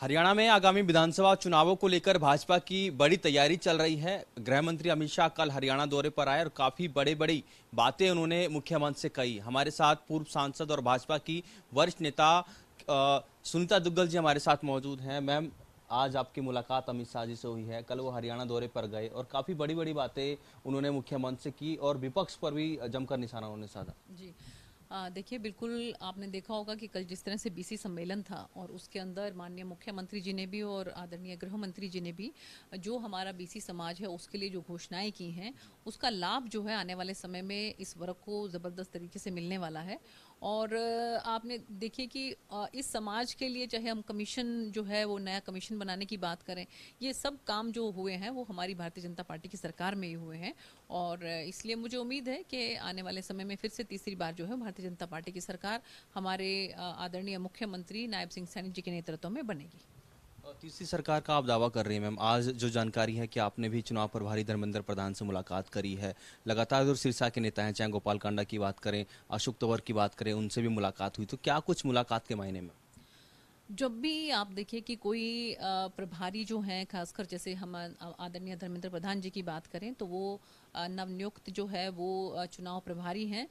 हरियाणा में आगामी विधानसभा चुनावों को लेकर भाजपा की बड़ी तैयारी चल रही है गृह मंत्री अमित शाह कल हरियाणा दौरे पर आए और काफी बड़े बड़ी बातें उन्होंने मुख्यमंत्री से कही हमारे साथ पूर्व सांसद और भाजपा की वरिष्ठ नेता सुनीता दुग्गल जी हमारे साथ मौजूद हैं मैम आज आपकी मुलाकात अमित शाह जी से हुई है कल वो हरियाणा दौरे पर गए और काफी बड़ी बड़ी बातें उन्होंने मुख्यमंत्री से की और विपक्ष पर भी जमकर निशाना उन्होंने साधा जी देखिए बिल्कुल आपने देखा होगा कि कल जिस तरह से बीसी सम्मेलन था और उसके अंदर माननीय मुख्यमंत्री जी ने भी और आदरणीय गृह मंत्री जी ने भी जो हमारा बीसी समाज है उसके लिए जो घोषणाएं की हैं उसका लाभ जो है आने वाले समय में इस वर्ग को ज़बरदस्त तरीके से मिलने वाला है और आपने देखिए कि इस समाज के लिए चाहे हम कमीशन जो है वो नया कमीशन बनाने की बात करें ये सब काम जो हुए हैं वो हमारी भारतीय जनता पार्टी की सरकार में ही हुए हैं और इसलिए मुझे उम्मीद है कि आने वाले समय में फिर से तीसरी बार जो है भारतीय जनता पार्टी की सरकार हमारे आदरणीय मुख्यमंत्री नायब सिंह सैनी जी के नेतृत्व में बनेगी तीसरी सरकार का आप दावा कर रही हैं मैम आज जो जानकारी है कि आपने भी चुनाव प्रभारी धर्मेंद्र प्रधान से मुलाकात करी है लगातार जो सिरसा के नेता हैं चाहे गोपाल कांडा की बात करें अशोक तंवर की बात करें उनसे भी मुलाकात हुई तो क्या कुछ मुलाकात के मायने में जब भी आप देखिए कि कोई प्रभारी जो हैं खासकर जैसे हम आदरणीय धर्मेंद्र प्रधान जी की बात करें तो वो नवनियुक्त जो है वो चुनाव प्रभारी हैं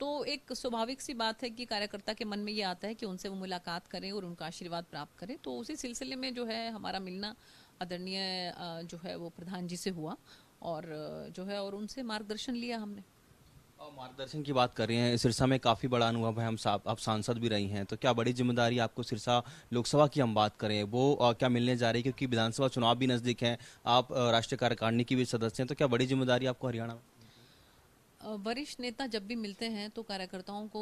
तो एक स्वाभाविक सी बात है कि कार्यकर्ता के मन में ये आता है कि उनसे वो मुलाकात करें और उनका आशीर्वाद प्राप्त करें तो उसी सिलसिले में जो है हमारा मिलना आदरणीय जो है वो प्रधान जी से हुआ और जो है और उनसे मार्गदर्शन लिया हमने मार्गदर्शन की बात कर रहे हैं सिरसा में काफ़ी बड़ा अनुभव है हम साहब आप सांसद भी रही हैं तो क्या बड़ी जिम्मेदारी आपको सिरसा लोकसभा की हम बात करें वो आ, क्या मिलने जा रही है क्योंकि विधानसभा चुनाव भी नज़दीक हैं आप राष्ट्रीय कार्यकारिणी की भी सदस्य हैं तो क्या बड़ी जिम्मेदारी आपको हरियाणा वरिष्ठ नेता जब भी मिलते हैं तो कार्यकर्ताओं को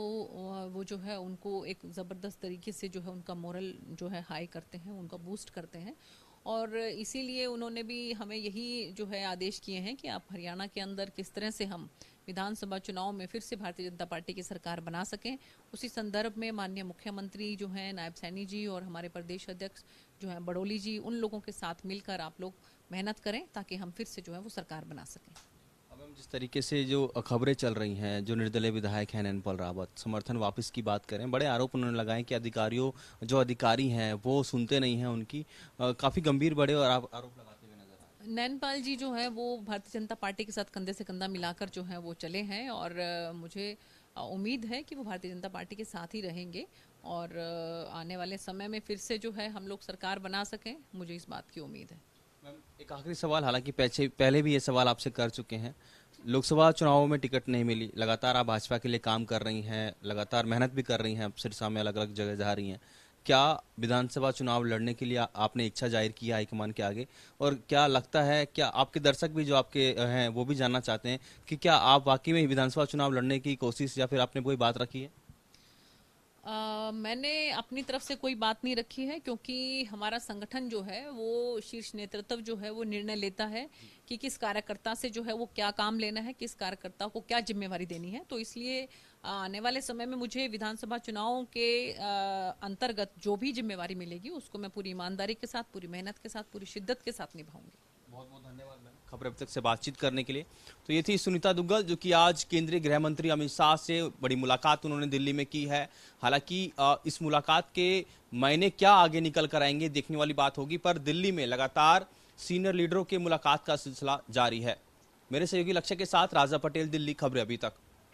वो जो है उनको एक ज़बरदस्त तरीके से जो है उनका मॉरल जो है हाई करते हैं उनका बूस्ट करते हैं और इसीलिए उन्होंने भी हमें यही जो है आदेश किए हैं कि आप हरियाणा के अंदर किस तरह से हम विधानसभा चुनाव में फिर से भारतीय जनता पार्टी की सरकार बना सकें उसी संदर्भ में माननीय मुख्यमंत्री जो हैं नायब सैनी जी और हमारे प्रदेश अध्यक्ष जो हैं बड़ोली जी उन लोगों के साथ मिलकर आप लोग मेहनत करें ताकि हम फिर से जो है वो सरकार बना सकें जिस तरीके से जो खबरें चल रही हैं जो निर्दलीय विधायक हैं नैनपाल रावत समर्थन वापस की बात करें बड़े आरोप उन्होंने लगाए कि अधिकारियों जो अधिकारी हैं वो सुनते नहीं हैं उनकी काफ़ी गंभीर बड़े और आरोप लगा नैनपाल जी जो है वो भारतीय जनता पार्टी के साथ कंधे से कंधा मिलाकर जो है वो चले हैं और मुझे उम्मीद है कि वो भारतीय जनता पार्टी के साथ ही रहेंगे और आने वाले समय में फिर से जो है हम लोग सरकार बना सकें मुझे इस बात की उम्मीद है मैम एक आखिरी सवाल हालांकि पहले भी ये सवाल आपसे कर चुके हैं लोकसभा चुनावों में टिकट नहीं मिली लगातार आप भाजपा के लिए काम कर रही हैं लगातार मेहनत भी कर रही हैं आप सिरसा में अलग अलग जगह जा रही हैं क्या विधानसभा चुनाव लड़ने के लिए आपने इच्छा जाहिर की है हाईकमान के आगे और क्या लगता है क्या आपके दर्शक भी जो आपके हैं वो भी जानना चाहते हैं कि क्या आप वाकई में विधानसभा चुनाव लड़ने की कोशिश या फिर आपने कोई बात रखी है मैंने अपनी तरफ से कोई बात नहीं रखी है क्योंकि हमारा संगठन जो है वो शीर्ष नेतृत्व जो है वो निर्णय लेता है कि किस कार्यकर्ता से जो है वो क्या काम लेना है किस कार्यकर्ता को क्या जिम्मेवारी देनी है तो इसलिए आने वाले समय में मुझे विधानसभा चुनाव के अंतर्गत जो भी जिम्मेवारी मिलेगी उसको मैं पूरी ईमानदारी के साथ पूरी मेहनत के साथ पूरी शिद्दत के साथ निभाऊंगी बहुत बहुत धन्यवाद मैम खबर अभी तक से बातचीत करने के लिए तो ये थी सुनीता दुग्गल जो कि आज केंद्रीय गृह मंत्री अमित शाह से बड़ी मुलाकात उन्होंने दिल्ली में की है हालांकि इस मुलाकात के मायने क्या आगे निकल कर आएंगे देखने वाली बात होगी पर दिल्ली में लगातार सीनियर लीडरों के मुलाकात का सिलसिला जारी है मेरे सहयोगी लक्ष्य के साथ राजा पटेल दिल्ली खबरें अभी तक